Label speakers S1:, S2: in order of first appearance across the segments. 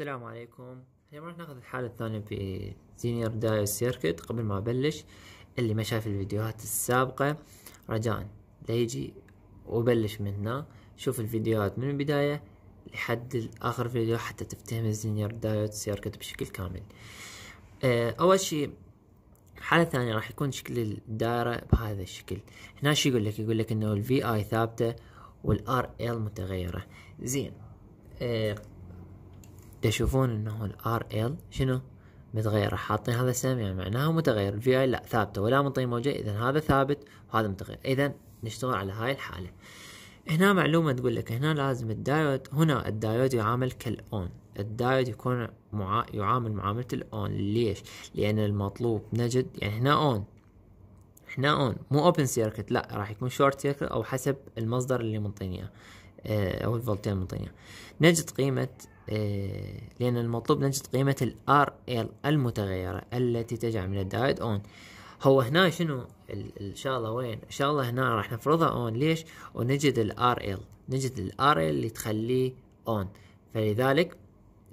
S1: السلام عليكم اليوم راح ناخذ الحالة الثانية في سينيور دايو سيركت قبل ما ابلش اللي ما شاف الفيديوهات السابقة رجاء لا يجي وبلش من هنا شوف الفيديوهات من البداية لحد اخر فيديو حتى تفتهم السينيور دايو سيركت بشكل كامل آه، اول شيء الحالة الثانية راح يكون شكل الدائرة بهذا الشكل هنا شو يقول لك يقول لك انه الفي اي ثابتة والار ال متغيرة زين آه، تشوفون انه الار ال شنو راح حاطين هذا السهم يعني معناها متغير الفي اي لا ثابتة ولا منطقة طيب موجة اذا هذا ثابت وهذا متغير اذا نشتغل على هاي الحالة هنا معلومة تقول لك هنا لازم الدايود هنا الدايود يعامل كالأون الدايود يكون معا يعامل معاملة الأون ليش؟ لأن المطلوب نجد يعني هنا أون هنا أون مو أوبن سيركت لا راح يكون شورت سيركت أو حسب المصدر اللي منطيني إياه آه، أو الفولتين منطيني نجد قيمة آه، لأن المطلوب نجد قيمة ال RL المتغيرة التي تجعل من الدايد اون هو هنا شنو الشغلة وين الشغلة هنا راح نفرضها اون ليش ونجد ال RL نجد الـ RL اللي تخليه اون فلذلك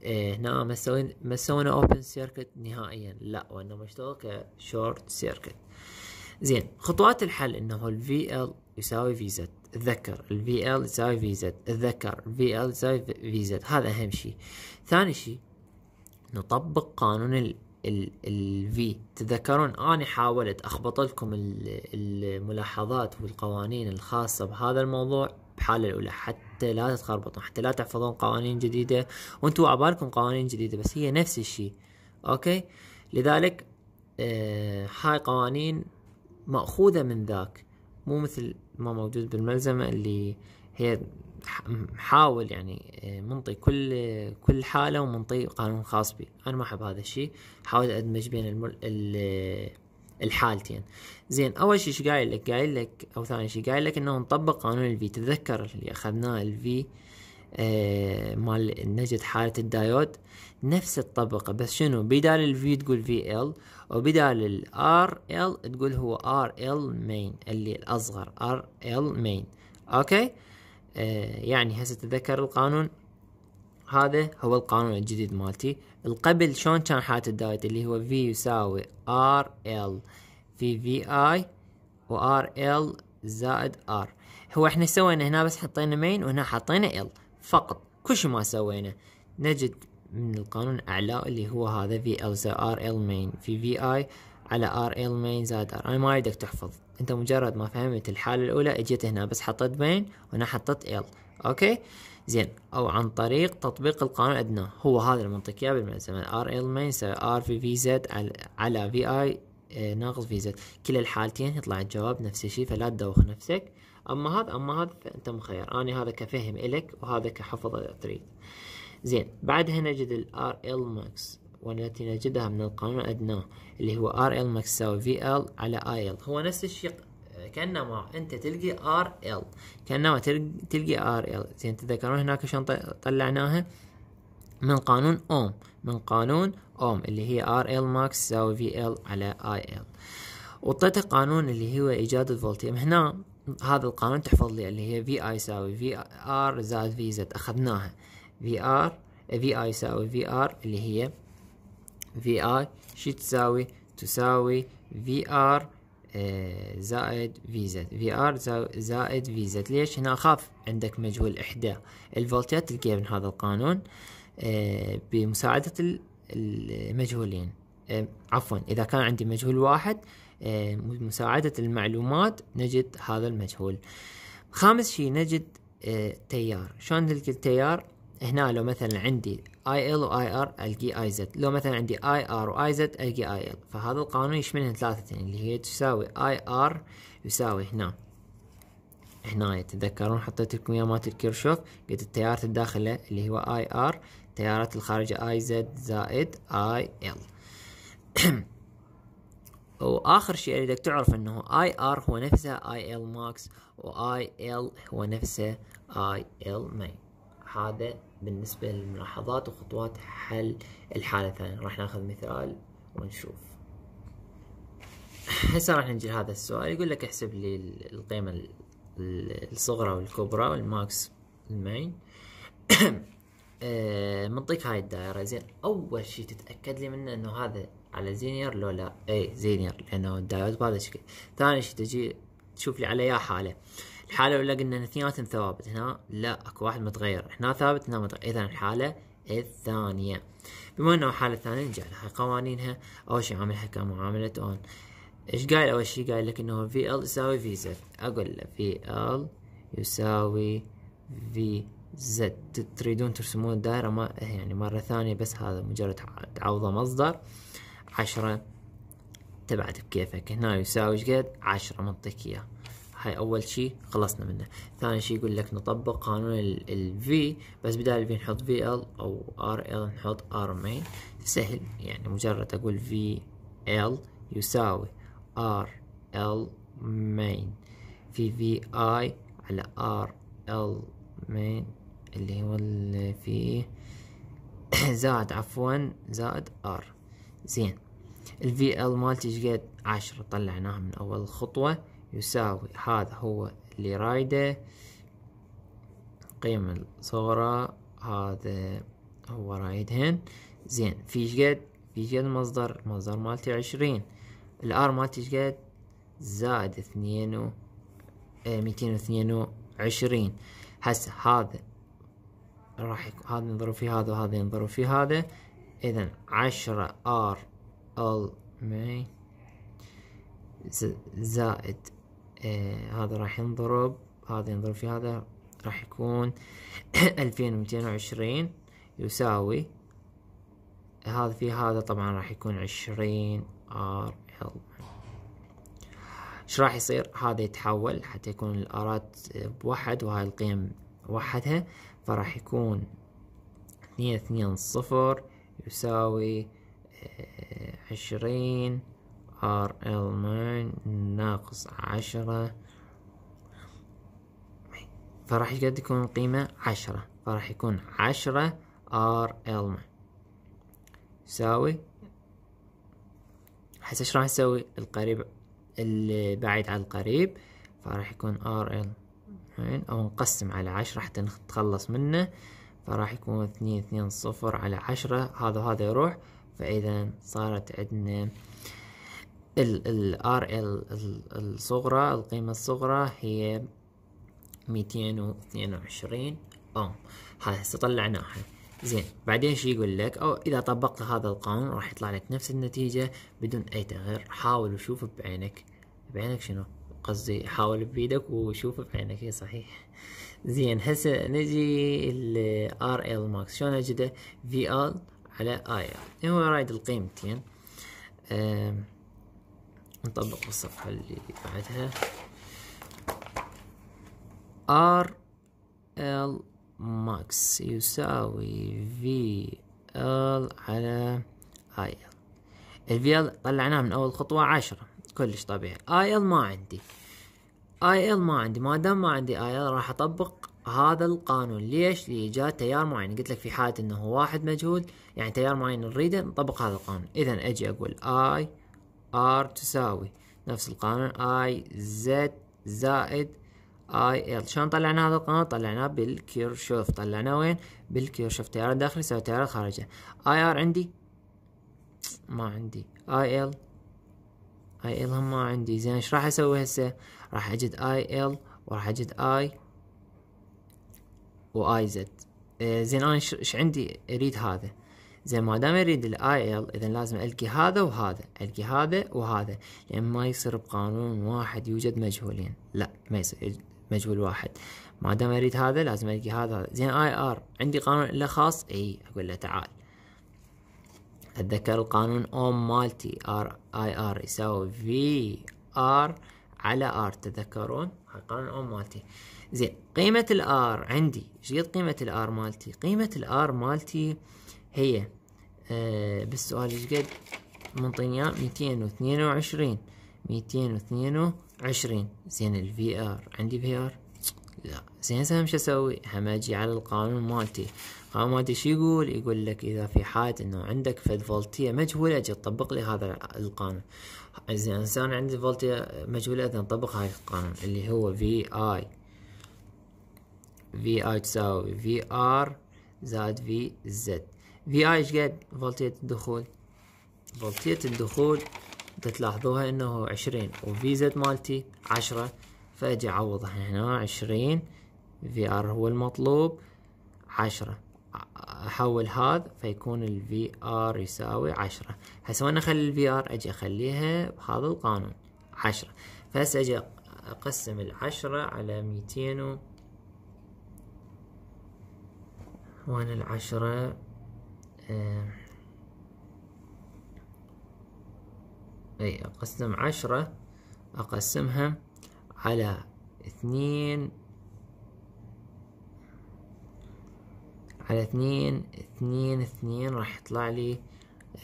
S1: آه، هنا ما سوينا ما سوينا اوبن سيركت نهائيا لا وانما اشتغل كشورت سيركت زين خطوات الحل انه ال VL يساوي VZ اتذكر ال VL يساوي VZ اتذكر ال VL يساوي VZ هذا اهم شيء ثاني شيء نطبق قانون ال الفي تذكرون أنا حاولت أخبط لكم الملاحظات والقوانين الخاصة بهذا الموضوع بحالة الأولى حتى لا تتخربطون حتى لا تحفظون قوانين جديدة وانتوا عبالكم قوانين جديدة بس هي نفس الشيء أوكي لذلك آه هاي قوانين مأخوذة من ذاك مو مثل ما موجود بالملزمة اللي هي حاول يعني آه، منطي كل كل حالة ومنطي قانون خاص بي أنا ما أحب هذا الشيء حاول أدمج بين المل... الحالتين زين أول شيء شو قايل لك قايل لك أو ثاني شيء قايل لك أنه نطبق قانون الفي تتذكر اللي أخذناه الفي آه مال نجد حالة الدايود نفس الطبقة بس شنو بدال ال V تقول VL وبدال ال RL تقول هو RL main اللي الأصغر RL main أوكي آه يعني هسه تذكر القانون هذا هو القانون الجديد مالتي القبل شلون كان حالة الدايت اللي هو V يساوي ار ال في في و وار زائد R هو احنا سوينا هنا بس حطينا main وهنا حطينا L فقط كل شيء ما سوينا نجد من القانون الأعلى اللي هو هذا في ال زائد ار ال مين في في اي على ار ال مين زائد ار أنا ما أريدك تحفظ أنت مجرد ما فهمت الحالة الأولى اجيت هنا بس حطيت مين وانا حطيت ال أوكي زين أو عن طريق تطبيق القانون الأدنى هو هذا المنطق يا بالملزمة ار ال مين زائد ار في في زد على في اي آه، ناقص في زد كلا الحالتين يطلع الجواب نفس الشيء فلا تدوخ نفسك اما هذا اما هذا فانت مخير اني هذا كفهم الك وهذا كحفظ تريد زين بعدها نجد ال RL ماكس والتي نجدها من القانون الأدنى اللي هو RL ال ماكس يساوي VL على IL هو نفس الشيء كأنما أنت تلقي RL كأنما تلقي RL زين تتذكرون هناك شلون طلعناها من قانون اوم من قانون اوم اللي هي RL ال ماكس تساوي في على IL ال وطيته قانون اللي هو ايجاد الفولتيم هنا هذا القانون تحفظ لي اللي هي VI يساوي في زائد VZ اخذناها في ار في اي يساوي في ار اللي هي في اي شو تساوي تساوي في ار آه، زائد في زد في ار زائد في زد ليش هنا اخاف عندك مجهول احدى الفولتات تلقيها من هذا القانون آه، بمساعدة المجهولين آه، عفوا اذا كان عندي مجهول واحد بمساعدة المعلومات نجد هذا المجهول خامس شيء نجد تيار شلون نلقي التيار هنا لو مثلا عندي اي ال واي ار القي اي زد لو مثلا عندي اي ار واي زد القي اي ال فهذا القانون يشملها ثلاثة اللي هي تساوي اي ار يساوي هنا هنا تتذكرون حطيت لكم يا مالت الكيرشوف قلت التيارات الداخلة اللي هو اي ار التيارات الخارجة اي زد زائد اي ال واخر شيء اريدك تعرف انه اي ار هو نفسه اي ال ماكس واي ال هو نفسه اي ال هذا بالنسبة للملاحظات وخطوات حل الحالة الثانية راح ناخذ مثال ونشوف هسه راح نجي لهذا السؤال يقول لك احسب لي القيمة الصغرى والكبرى والماكس المين آه، منطيك هاي الدائرة زين أول شي تتأكد لي منه إنه هذا على زينير لو لا إي زينير لأنه الدائرة بهذا الشكل ثاني شي تجي تشوف لي على يا حالة الحالة الأولى قلنا اثنيناتهم ثوابت هنا لا اكو واحد متغير هنا ثابت هنا متغير إذا الحالة الثانية بما أنه الحالة الثانية نجي على قوانينها أول شي عاملها كمعاملة أون إيش قايل أول شي قايل لك أنه في ال يساوي في زد أقول له في ال يساوي في زد تريدون ترسمون الدائرة ما يعني مرة ثانية بس هذا مجرد تعوضه مصدر عشرة تبعت بكيفك هنا يساوي قد عشرة منطقية هاي أول شيء خلصنا منه ثاني شيء يقول لك نطبق قانون الفي بس بدال الفي نحط في ال أو ار ال نحط ار مين سهل يعني مجرد أقول في ال يساوي ار ال مين في في اي على ار ال مين اللي هو اللي فيه زائد عفوا زائد ار زين الفي ال مالتي ايش قد عشرة طلعناها من اول خطوة يساوي هذا هو اللي رايده القيمة الصغرى هذا هو رايدهن زين في شقد في شقد مصدر المصدر مالتي عشرين الار مالتي شقد زائد اثنين و آه، ميتين واثنين وعشرين هسا هذا راح يكون هذا ينظروا في هذا وهذا ينظروا في هذا اذا عشرة ار ال مي زائد آه هذا راح ينضرب هذا ينضرب في هذا راح يكون ألفين وعشرين يساوي هذا في هذا طبعا راح يكون عشرين ار ال ايش راح يصير هذا يتحول حتى يكون الارات بواحد وهاي القيم وحدها فراح يكون اثنين اثنين صفر يساوي آه، عشرين ار ال ماين ناقص عشرة فراح قد يكون القيمة عشرة فراح يكون عشرة ار ال ماين يساوي حس ايش راح نسوي القريب البعيد على القريب فراح يكون ار ال او نقسم على عشرة حتى نتخلص منه فراح يكون اثنين اثنين صفر على عشرة هذا وهذا يروح فاذا صارت عندنا الار ال الصغرى القيمة الصغرى هي ميتين واثنين وعشرين اوم هاي هسه طلعناها زين بعدين شو يقول لك او اذا طبقت هذا القانون راح يطلع لك نفس النتيجة بدون اي تغيير حاول وشوف بعينك بعينك شنو قصدي حاول بيدك وشوف بعينك هي إيه، صحيح زين هسه نجي ال ماكس شلون اجده في ال على ال هو رايد القيمتين نطبق الصفحة اللي بعدها R L max يساوي V L على I L V ال طلعناه من أول خطوة عشرة كلش طبيعي I L ما عندي اي ال ما عندي ما دام ما عندي اي ال راح اطبق هذا القانون ليش لايجاد تيار معين قلت لك في حاله انه واحد مجهول يعني تيار معين نريده نطبق هذا القانون اذا اجي اقول اي ار تساوي نفس القانون اي زد زائد اي ال شلون طلعنا هذا القانون طلعناه بالكيرشوف طلعناه وين بالكيرشوف تيار داخلي يساوي تيار خارجي اي ار عندي ما عندي اي ال اي L هم ما عندي زين ايش راح اسوي هسه راح اجد اي ال وراح اجد اي واي زد إيه، زين انا ايش عندي اريد هذا زين ما دام اريد الاي ال اذا لازم القي هذا وهذا القي هذا وهذا لان يعني ما يصير بقانون واحد يوجد مجهولين لا ما يصير مجهول واحد ما دام اريد هذا لازم القي هذا زين اي ار عندي قانون الا خاص اي اقول له تعال اتذكر القانون اوم مالتي ار اي ار يساوي في ار على ار تذكرون هاي قانون اوم مالتي زين قيمة الار عندي ايش قيمة الار مالتي قيمة الار مالتي هي آه، بالسؤال ايش قد منطينا ميتين 222 وعشرين ميتين وعشرين زين الفي ار عندي في ار لا زين هسه هم شو اسوي؟ هم اجي على القانون مالتي، القانون مالتي شو يقول؟ يقول لك اذا في حالة انه عندك فد فولتية مجهولة اجي تطبق لي هذا القانون. زين هسه انا عندي فولتية مجهولة اذا نطبق هاي القانون اللي هو في اي في اي تساوي في ار زائد في زد في اي ايش قد فولتية الدخول فولتية الدخول تلاحظوها انه عشرين وفي زد مالتي عشرة فاجي اعوض هنا عشرين في ار هو المطلوب عشرة احول هذا فيكون الفي ار يساوي عشرة هسه وين اخلي الفي ار اجي اخليها بهذا القانون عشرة فهسه اجي اقسم العشرة على ميتين و وين العشرة آه، أي أقسم عشرة أقسمها على اثنين على اثنين اثنين اثنين راح يطلع لي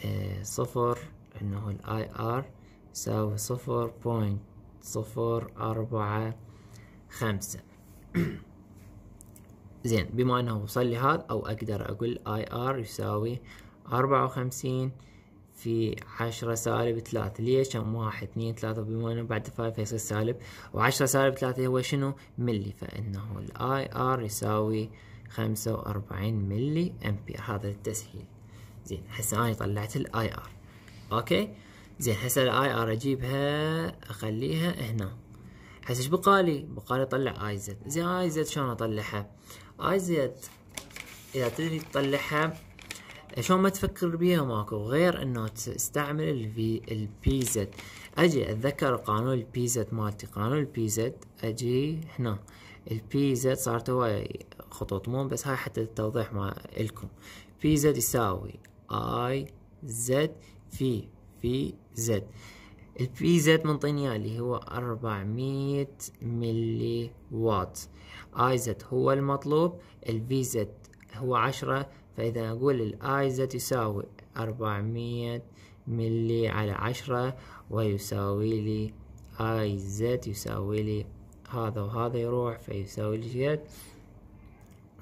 S1: اه صفر انه الاي ار يساوي صفر بوينت صفر أربعة خمسة زين بما انه وصل لي هذا او اقدر اقول اي ار يساوي اربعة وخمسين في عشرة سالب ثلاثة ليش هم واحد اثنين ثلاثة بما انه بعد فايف فيصير سالب وعشرة سالب ثلاثة هو شنو ملي فانه الاي ار يساوي خمسة واربعين ملي امبير هذا التسهيل زين هسه انا طلعت الاي ار اوكي زين هسه الاي ار اجيبها اخليها هنا هسه ايش بقالي؟ بقالي اطلع اي زد، زين اي زد شلون اطلعها؟ هاي زد اذا تدري تطلعها شلون ما تفكر بيها ماكو غير انه تستعمل الفي البي زد اجي اتذكر قانون البي زد مالتي قانون البي زد اجي هنا البي زد صارت هواي خطوط مو بس هاي حتى التوضيح ما الكم بي زد يساوي اي زد في في زد البي زد منطيني اللي هو 400 ملي وات اي زد هو المطلوب البي زد هو 10 فاذا اقول الاي زد يساوي 400 ملي على 10 ويساوي لي اي زد يساوي لي هذا وهذا يروح فيساوي لي زد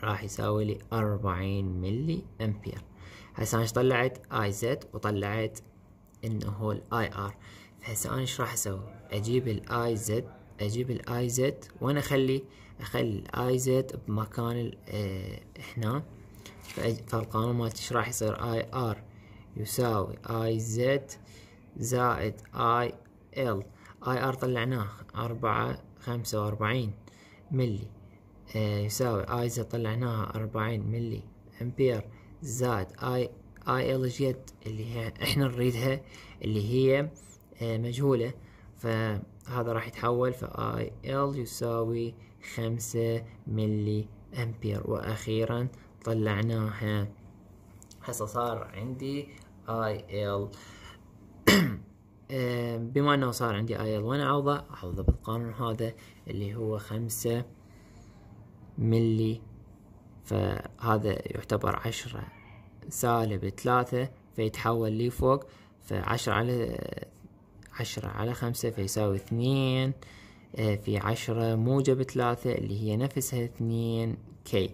S1: راح يساوي لي 40 ملي امبير هسه انا طلعت اي زد وطلعت انه هو الاي ار هسه انا ايش راح اسوي اجيب الاي زد اجيب الاي زد وانا اخلي اخلي الاي زد بمكان آه، هنا فالقانون مالتي ايش راح يصير اي ار يساوي اي زد زائد اي ال اي ار طلعناه أربعة خمسة وأربعين ملي آه، يساوي اي زد طلعناها أربعين ملي امبير زائد اي اي ال جيت اللي هي احنا نريدها اللي هي آه، مجهولة فهذا راح يتحول ف ال يساوي خمسة ملي أمبير وأخيرا طلعناها هسا صار عندي ال آه، بما انه صار عندي اي ال وين اعوضه؟ اعوضه بالقانون هذا اللي هو خمسة ملي فهذا يعتبر عشرة سالب ثلاثة فيتحول لي فوق فعشرة على عشرة على خمسة فيساوي اثنين آه، في عشرة موجب ثلاثة اللي هي نفسها اثنين كي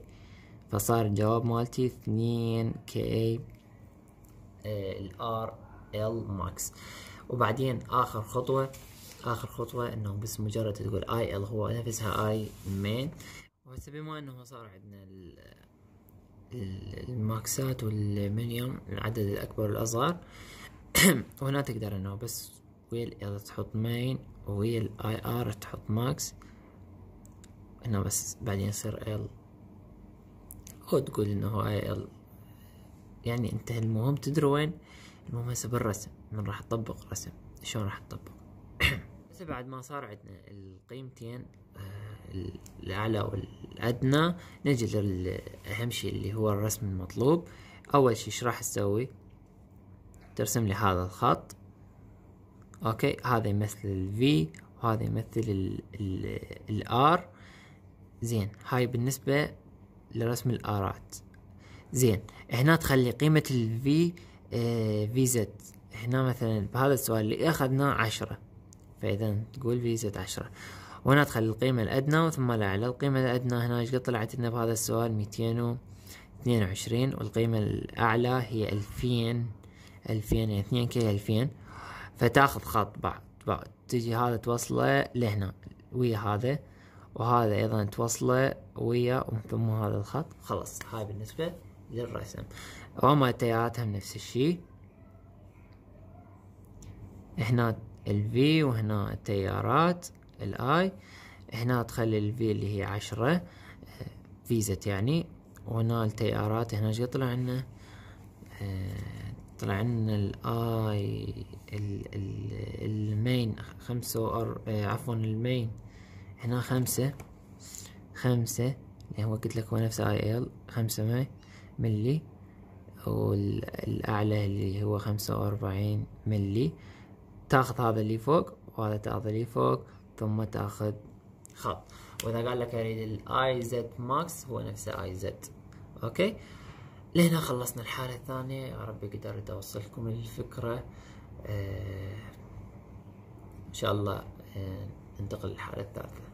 S1: فصار الجواب مالتي اثنين كي الار آه، ال ماكس وبعدين اخر خطوة اخر خطوة انه بس مجرد تقول اي ال هو نفسها اي مين وهسه بما انه صار عندنا الماكسات والمنيوم العدد الاكبر والاصغر وهنا تقدر انه بس ويا ال تحط مين ويا الاي ار تحط ماكس هنا بس بعدين يصير ال او تقول انه هو اي ال يعني انتهى المهم تدري وين المهم هسه بالرسم من راح تطبق رسم شلون راح تطبق هسه بعد ما صار عندنا القيمتين آه، الاعلى والادنى نجي لاهم شيء اللي هو الرسم المطلوب اول شيء ايش راح تسوي ترسم لي هذا الخط اوكي هذا يمثل الفي وهذا يمثل الار زين هاي بالنسبة لرسم الارات زين هنا تخلي قيمة الفي في زد هنا مثلا بهذا السؤال اللي اخذناه عشرة فاذا تقول في زد عشرة وهنا تخلي القيمة الأدنى وثم الأعلى القيمة الأدنى هنا ايش قد طلعت لنا بهذا السؤال ميتين واثنين وعشرين والقيمة الأعلى هي ألفين ألفين يعني اثنين كي ألفين فتاخذ خط بعد, بعد. تجي هذا توصله لهنا ويا هذا وهذا ايضا توصله ويا ثم هذا الخط خلاص هاي بالنسبة للرسم وما تياراتها نفس الشي هنا الفي وهنا التيارات الاي هنا تخلي الفي اللي هي عشرة فيزت آه، يعني وهنا التيارات هنا شو يطلع عنا آه، طلع عندنا الاي المين خمسة وار آه، عفوا المين هنا خمسة خمسة اللي هو قلت لك هو نفسه اي ال خمسة ماي ملي والأعلى اللي هو خمسة وأربعين ملي تاخذ هذا اللي فوق وهذا تاخذ اللي فوق ثم تاخذ خط وإذا قال لك أريد الأي زد ماكس هو نفسه أي زد أوكي لهنا خلصنا الحالة الثانية يا ربي قدرت أوصلكم الفكرة آه إن شاء الله آه ننتقل للحالة الثالثة